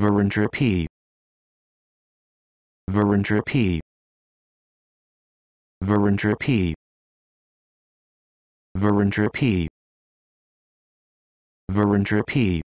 Virendra P. Virendra P. Virendra P. Virendra P. Virendra P.